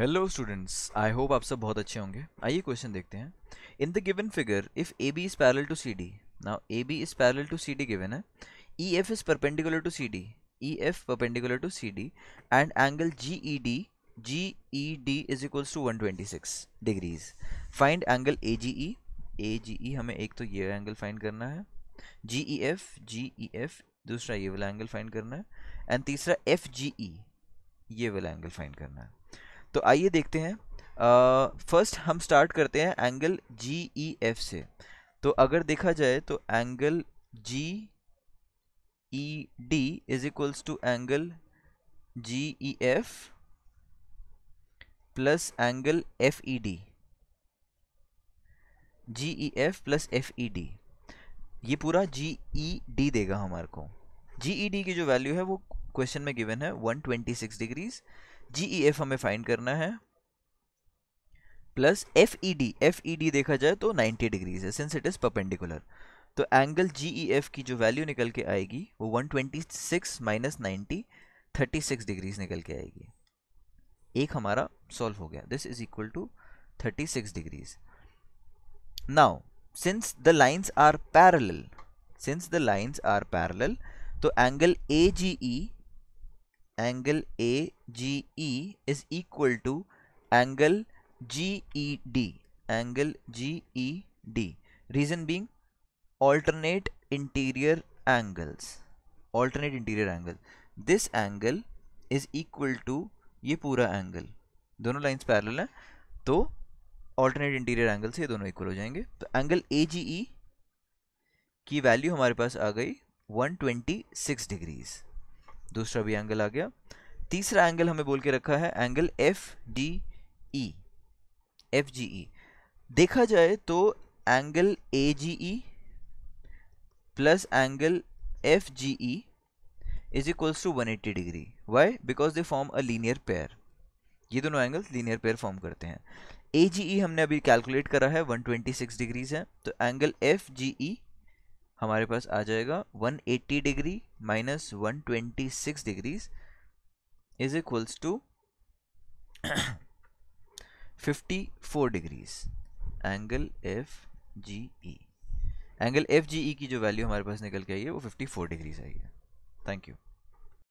hello students I hope आप सब बहुत अच्छे होंगे आइए क्वेश्चन देखते हैं in the given figure if A B is parallel to C D now A B is parallel to C D given है E F is perpendicular to C D E F perpendicular to C D and angle G E D G E D is equals to one twenty six degrees find angle A G E A G E हमें एक तो ये angle find करना है जी E F G E F दूसरा ये वाला angle find करना है एंड तीसरा एफ जी ई ये वाला एंगल फाइंड करना है तो आइए देखते हैं फर्स्ट uh, हम स्टार्ट करते हैं एंगल जी ई एफ से तो अगर देखा जाए तो angle G E D is equals to angle G E F plus angle F E D G E F plus F E D ये पूरा जी ई डी देगा हमारे को जी ई डी की जो वैल्यू है वो क्वेश्चन में गिवन है 126 डिग्रीज जी ई एफ हमें फाइंड करना है plus F E D F E D देखा जाए तो 90 डिग्रीज है सिंस इट इज़ परपेंडिकुलर तो एंगल जी ई एफ की जो वैल्यू निकल के आएगी वो 126 twenty six minus ninety thirty six degrees निकल के आएगी एक हमारा सॉल्व हो गया this is equal to thirty six degrees now since the lines are parallel since the lines are parallel तो angle A G E angle AGE is equal to angle GED angle GED reason being alternate interior angles alternate interior angle this angle is equal to ये पूरा angle दोनों lines parallel हैं तो alternate interior angle से ये दोनों equal हो जाएंगे तो एंगल ए की वैल्यू हमारे पास आ गई 126 डिग्रीज़ दूसरा भी एंगल आ गया तीसरा एंगल हमें बोल के रखा है angle F D E F G E देखा जाए तो angle A G E plus angle F G E is equals to 180 degree why because they form a linear pair ये दोनों एंगल लीनियर पेयर फॉर्म करते हैं ए G ई हमने अभी calculate करा है 126 डिग्रीज है तो एंगल एफ जी ई हमारे पास आ जाएगा 180 degree minus 126 degrees is equals to 54 degrees angle F G E angle F G E की जो वैल्यू हमारे पास निकल के आई है वो 54 डिग्रीज आई है थैंक यू